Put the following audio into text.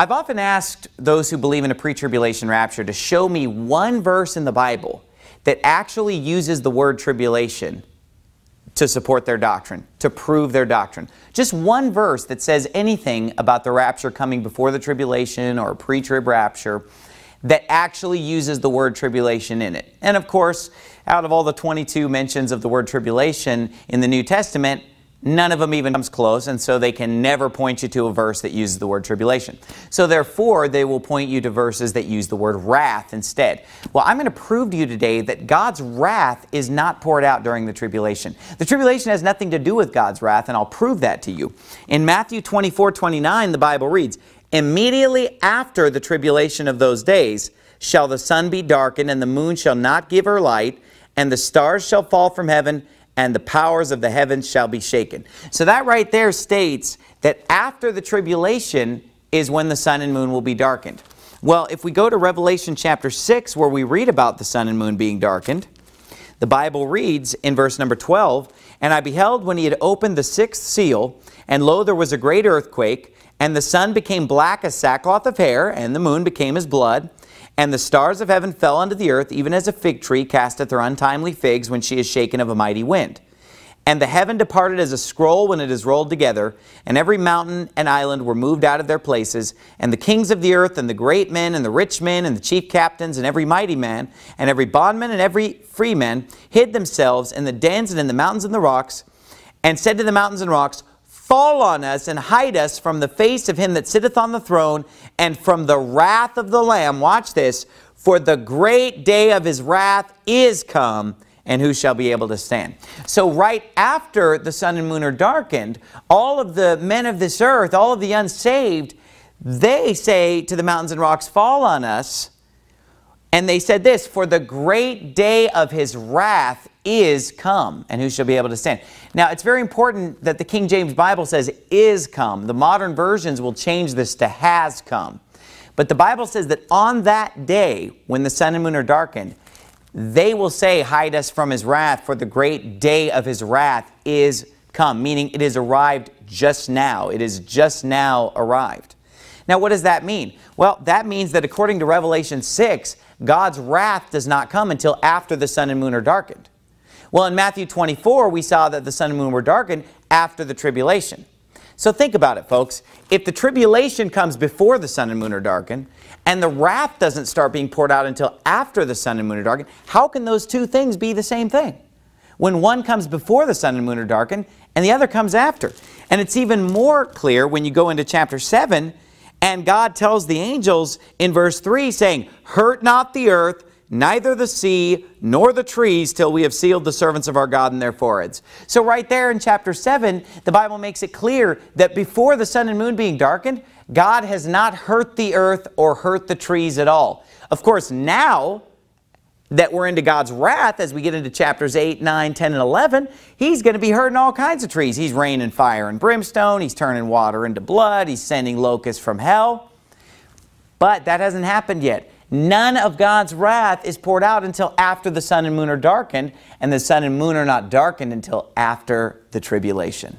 I've often asked those who believe in a pre tribulation rapture to show me one verse in the Bible that actually uses the word tribulation to support their doctrine, to prove their doctrine. Just one verse that says anything about the rapture coming before the tribulation or pre trib rapture that actually uses the word tribulation in it. And of course, out of all the 22 mentions of the word tribulation in the New Testament, None of them even comes close, and so they can never point you to a verse that uses the word tribulation. So, therefore, they will point you to verses that use the word wrath instead. Well, I'm going to prove to you today that God's wrath is not poured out during the tribulation. The tribulation has nothing to do with God's wrath, and I'll prove that to you. In Matthew 24 29, the Bible reads, Immediately after the tribulation of those days, shall the sun be darkened, and the moon shall not give her light, and the stars shall fall from heaven and the powers of the heavens shall be shaken. So that right there states that after the tribulation is when the sun and moon will be darkened. Well, if we go to Revelation chapter 6, where we read about the sun and moon being darkened, the Bible reads in verse number 12, And I beheld when he had opened the sixth seal, and lo, there was a great earthquake, and the sun became black as sackcloth of hair, and the moon became as blood, and the stars of heaven fell unto the earth, even as a fig tree casteth her untimely figs when she is shaken of a mighty wind. And the heaven departed as a scroll when it is rolled together, and every mountain and island were moved out of their places, and the kings of the earth, and the great men, and the rich men, and the chief captains, and every mighty man, and every bondman, and every freeman hid themselves in the dens and in the mountains and the rocks, and said to the mountains and rocks, fall on us and hide us from the face of him that sitteth on the throne and from the wrath of the Lamb. Watch this. For the great day of his wrath is come, and who shall be able to stand? So right after the sun and moon are darkened, all of the men of this earth, all of the unsaved, they say to the mountains and rocks, fall on us. And they said this, for the great day of his wrath is come, and who shall be able to stand? Now, it's very important that the King James Bible says is come. The modern versions will change this to has come. But the Bible says that on that day, when the sun and moon are darkened, they will say, Hide us from his wrath, for the great day of his wrath is come, meaning it is arrived just now. It is just now arrived. Now, what does that mean? Well, that means that according to Revelation 6, God's wrath does not come until after the sun and moon are darkened. Well, in Matthew 24, we saw that the sun and moon were darkened after the tribulation. So think about it, folks. If the tribulation comes before the sun and moon are darkened, and the wrath doesn't start being poured out until after the sun and moon are darkened, how can those two things be the same thing? When one comes before the sun and moon are darkened, and the other comes after. And it's even more clear when you go into chapter 7, and God tells the angels in verse 3, saying, Hurt not the earth, neither the sea nor the trees till we have sealed the servants of our God in their foreheads. So right there in chapter 7, the Bible makes it clear that before the sun and moon being darkened, God has not hurt the earth or hurt the trees at all. Of course, now that we're into God's wrath as we get into chapters 8, 9, 10, and 11, he's going to be hurting all kinds of trees. He's raining fire and brimstone. He's turning water into blood. He's sending locusts from hell. But that hasn't happened yet. None of God's wrath is poured out until after the sun and moon are darkened, and the sun and moon are not darkened until after the tribulation.